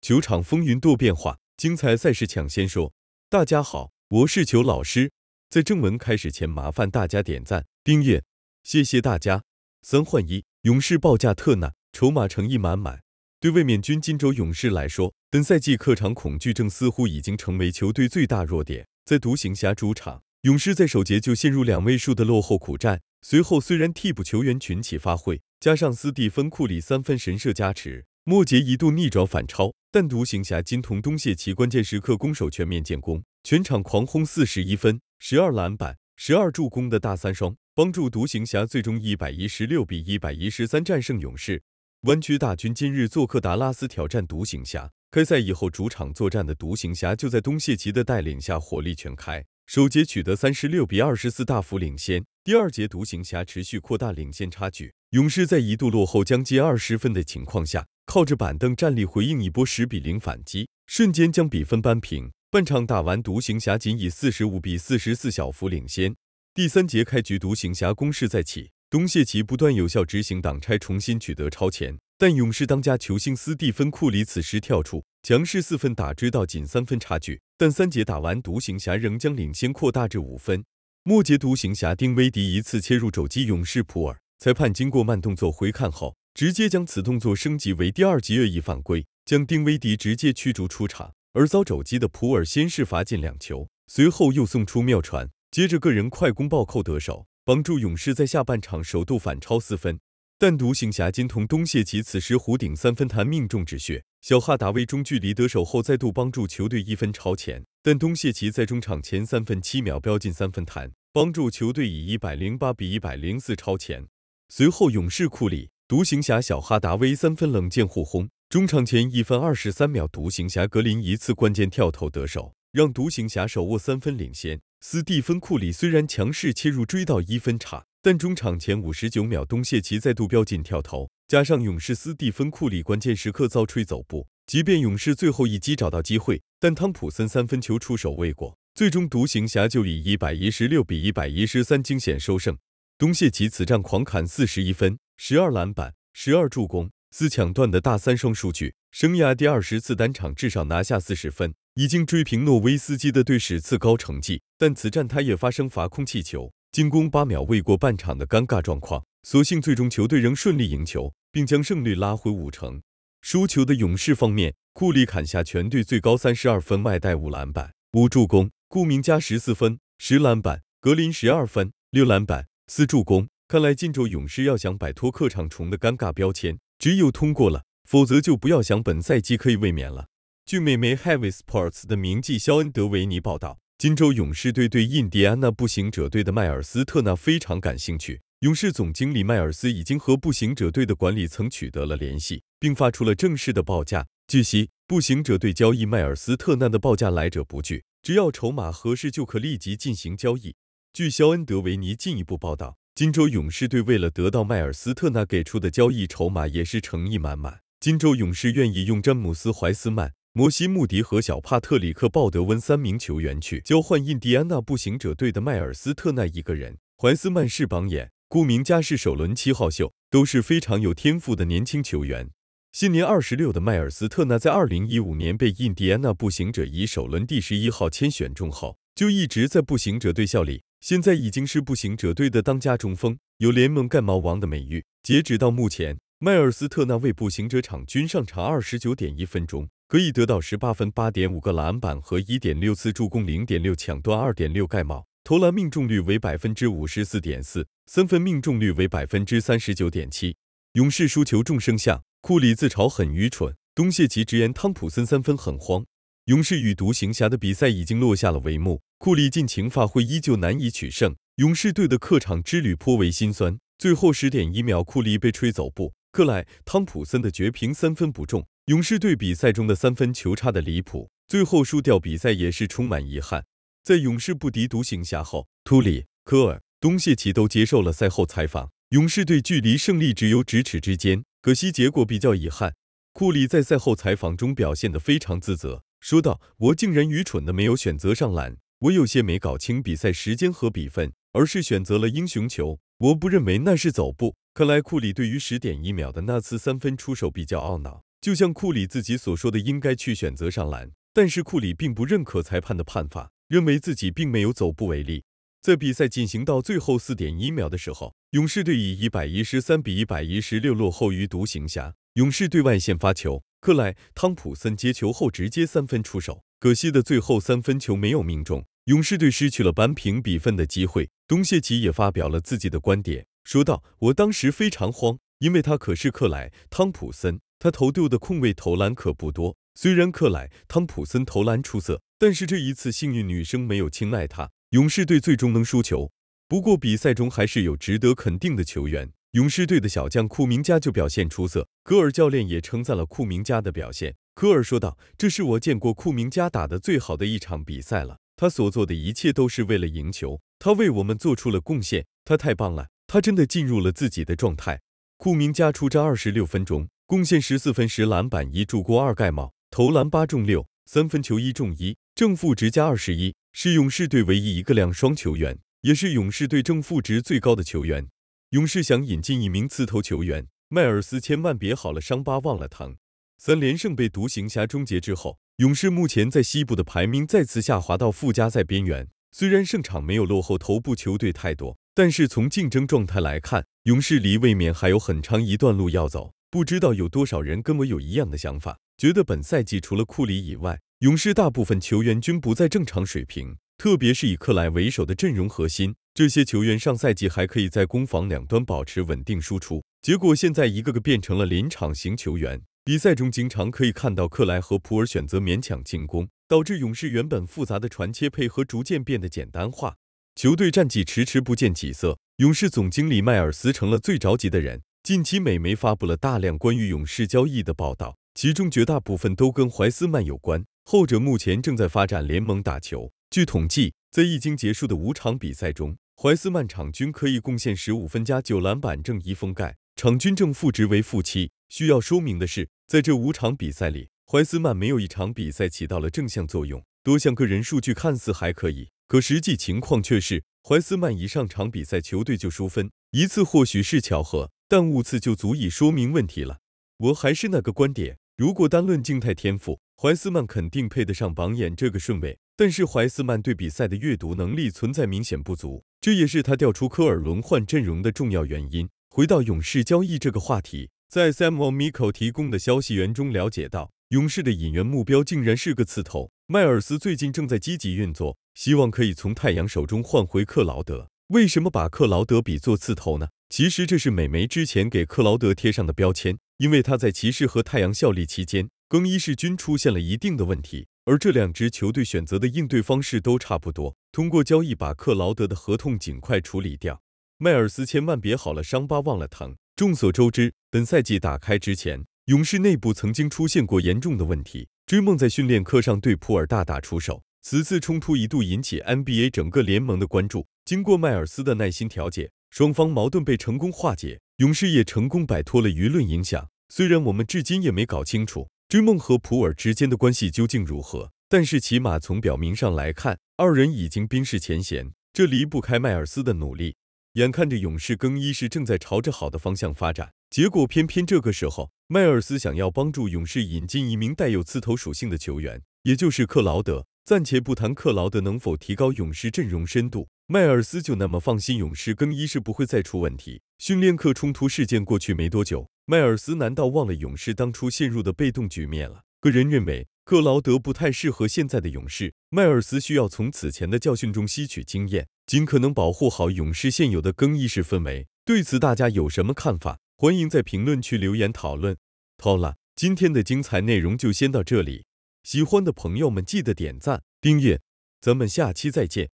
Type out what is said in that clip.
球场风云多变化，精彩赛事抢先说。大家好，我是球老师。在正文开始前，麻烦大家点赞、订阅，谢谢大家。三换一，勇士报价特难，筹码诚意满满。对卫冕军金州勇士来说，本赛季客场恐惧症似乎已经成为球队最大弱点。在独行侠主场，勇士在首节就陷入两位数的落后苦战，随后虽然替补球员群起发挥，加上斯蒂芬·库里三分神射加持，末节一度逆转反超。但独行侠金童东谢奇关键时刻攻守全面建功，全场狂轰四十一分、十二篮板、十二助攻的大三双，帮助独行侠最终一百一十六比一百一十三战胜勇士。湾区大军今日做客达拉斯挑战独行侠，开赛以后主场作战的独行侠就在东谢奇的带领下火力全开，首节取得三十六比二十四大幅领先。第二节独行侠持续扩大领先差距，勇士在一度落后将近二十分的情况下。靠着板凳站立回应一波十比零反击，瞬间将比分扳平。半场打完，独行侠仅以四十五比四十四小幅领先。第三节开局，独行侠攻势再起，东契奇不断有效执行挡拆，重新取得超前。但勇士当家球星斯蒂芬·库里此时跳出，强势四分打追到仅三分差距。但三节打完，独行侠仍将领先扩大至五分。末节，独行侠丁威迪一次切入肘击勇士普尔，裁判经过慢动作回看后。直接将此动作升级为第二级恶意犯规，将丁威迪直接驱逐出场。而遭肘击的普尔先是罚进两球，随后又送出妙传，接着个人快攻暴扣得手，帮助勇士在下半场首度反超四分。但独行侠金童东契奇此时弧顶三分弹命中止血，小哈达威中距离得手后再度帮助球队一分超前。但东契奇在中场前三分七秒飙进三分弹，帮助球队以一百零八比一百零四超前。随后勇士库里。独行侠小哈达威三分冷箭护轰，中场前一分二十三秒，独行侠格林一次关键跳投得手，让独行侠手握三分领先。斯蒂芬库里虽然强势切入追到一分差，但中场前五十九秒，东契奇再度飙进跳投，加上勇士斯蒂芬库里关键时刻遭吹走步，即便勇士最后一击找到机会，但汤普森三分球出手未果，最终独行侠就以一百一十六比一百一十三惊险收胜。东契奇此战狂砍四十一分。十二篮板、十二助攻、四抢断的大三双数据，生涯第二十次单场至少拿下四十分，已经追平诺维斯基的队史次高成绩。但此战他也发生罚空气球进攻八秒未过半场的尴尬状况，所幸最终球队仍顺利赢球，并将胜率拉回五成。输球的勇士方面，库里砍下全队最高三十二分，外带五篮板、五助攻；顾明加十四分、十篮板；格林十二分、六篮板、四助攻。看来金州勇士要想摆脱客场虫的尴尬标签，只有通过了，否则就不要想本赛季可以卫冕了。据美媒《Heavy Sports》的名记肖恩·德维尼报道，金州勇士队对印第安纳步行者队的迈尔斯·特纳非常感兴趣。勇士总经理迈尔斯已经和步行者队的管理层取得了联系，并发出了正式的报价。据悉，步行者队交易迈尔斯·特纳的报价来者不拒，只要筹码合适，就可立即进行交易。据肖恩·德维尼进一步报道。金州勇士队为了得到迈尔斯特纳给出的交易筹码，也是诚意满满。金州勇士愿意用詹姆斯·怀斯曼、摩西·穆迪和小帕特里克·鲍德温三名球员去交换印第安纳步行者队的迈尔斯特纳一个人。怀斯曼是榜眼，顾名家是首轮七号秀，都是非常有天赋的年轻球员。现年二十六的迈尔斯特纳在二零一五年被印第安纳步行者以首轮第十一号签选中后，就一直在步行者队效力。现在已经是步行者队的当家中锋，有联盟盖帽王的美誉。截止到目前，迈尔斯特纳为步行者场均上场二十九点一分钟，可以得到十八分、八点五个篮板和一点六次助攻、零点六抢断、二点六盖帽，投篮命中率为百分之五十四点四，三分命中率为百分之三十九点七。勇士输球众生相，库里自嘲很愚蠢，东契奇直言汤普森三分很慌。勇士与独行侠的比赛已经落下了帷幕，库里尽情发挥依旧难以取胜。勇士队的客场之旅颇为心酸。最后十点一秒，库里被吹走步，克莱、汤普森的绝平三分不中。勇士队比赛中的三分球差的离谱，最后输掉比赛也是充满遗憾。在勇士不敌独行侠后，秃里、科尔、东契奇都接受了赛后采访。勇士队距离胜利只有咫尺之间，可惜结果比较遗憾。库里在赛后采访中表现得非常自责。说道：“我竟然愚蠢的没有选择上篮，我有些没搞清比赛时间和比分，而是选择了英雄球。我不认为那是走步。看来库里对于十点一秒的那次三分出手比较懊恼，就像库里自己所说的，应该去选择上篮。但是库里并不认可裁判的判罚，认为自己并没有走步为例。在比赛进行到最后四点一秒的时候，勇士队以一百一十三比一百一十六落后于独行侠。勇士队外线发球。”克莱·汤普森接球后直接三分出手，可惜的最后三分球没有命中，勇士队失去了扳平比分的机会。东契奇也发表了自己的观点，说道：“我当时非常慌，因为他可是克莱·汤普森，他投丢的空位投篮可不多。虽然克莱·汤普森投篮出色，但是这一次幸运女生没有青睐他，勇士队最终能输球。不过比赛中还是有值得肯定的球员。”勇士队的小将库明加就表现出色，戈尔教练也称赞了库明加的表现。戈尔说道：“这是我见过库明加打得最好的一场比赛了，他所做的一切都是为了赢球，他为我们做出了贡献，他太棒了，他真的进入了自己的状态。”库明加出战二十六分钟，贡献十四分十篮板一助攻二盖帽，投篮八中六，三分球一中一，正负值加二十一，是勇士队唯一一个两双球员，也是勇士队正负值最高的球员。勇士想引进一名刺头球员，迈尔斯，千万别好了伤疤忘了疼。三连胜被独行侠终结之后，勇士目前在西部的排名再次下滑到附加赛边缘。虽然胜场没有落后头部球队太多，但是从竞争状态来看，勇士离卫冕还有很长一段路要走。不知道有多少人跟我有一样的想法，觉得本赛季除了库里以外，勇士大部分球员均不在正常水平。特别是以克莱为首的阵容核心，这些球员上赛季还可以在攻防两端保持稳定输出，结果现在一个个变成了临场型球员。比赛中经常可以看到克莱和普尔选择勉强进攻，导致勇士原本复杂的传切配合逐渐变得简单化，球队战绩迟迟不见起色。勇士总经理迈尔斯成了最着急的人。近期美媒发布了大量关于勇士交易的报道，其中绝大部分都跟怀斯曼有关，后者目前正在发展联盟打球。据统计，在已经结束的五场比赛中，怀斯曼场均可以贡献十五分加九篮板正一封盖，场均正负值为负七。需要说明的是，在这五场比赛里，怀斯曼没有一场比赛起到了正向作用。多项个人数据看似还可以，可实际情况却是，怀斯曼一上场比赛，球队就输分一次，或许是巧合，但五次就足以说明问题了。我还是那个观点，如果单论静态天赋，怀斯曼肯定配得上榜眼这个顺位。但是怀斯曼对比赛的阅读能力存在明显不足，这也是他调出科尔轮换阵容的重要原因。回到勇士交易这个话题，在 Sam o m i k o 提供的消息源中了解到，勇士的引援目标竟然是个刺头迈尔斯，最近正在积极运作，希望可以从太阳手中换回克劳德。为什么把克劳德比作刺头呢？其实这是美媒之前给克劳德贴上的标签，因为他在骑士和太阳效力期间，更衣室均出现了一定的问题。而这两支球队选择的应对方式都差不多，通过交易把克劳德的合同尽快处理掉。迈尔斯千万别好了伤疤忘了疼。众所周知，本赛季打开之前，勇士内部曾经出现过严重的问题，追梦在训练课上对普尔大打出手，此次冲突一度引起 NBA 整个联盟的关注。经过迈尔斯的耐心调解，双方矛盾被成功化解，勇士也成功摆脱了舆论影响。虽然我们至今也没搞清楚。追梦和普尔之间的关系究竟如何？但是起码从表明上来看，二人已经冰释前嫌，这离不开迈尔斯的努力。眼看着勇士更衣室正在朝着好的方向发展，结果偏偏这个时候，迈尔斯想要帮助勇士引进一名带有刺头属性的球员，也就是克劳德。暂且不谈克劳德能否提高勇士阵容深度。迈尔斯就那么放心，勇士更衣室不会再出问题。训练课冲突事件过去没多久，迈尔斯难道忘了勇士当初陷入的被动局面了？个人认为，克劳德不太适合现在的勇士。迈尔斯需要从此前的教训中吸取经验，尽可能保护好勇士现有的更衣室氛围。对此，大家有什么看法？欢迎在评论区留言讨论。好了，今天的精彩内容就先到这里。喜欢的朋友们记得点赞、订阅，咱们下期再见。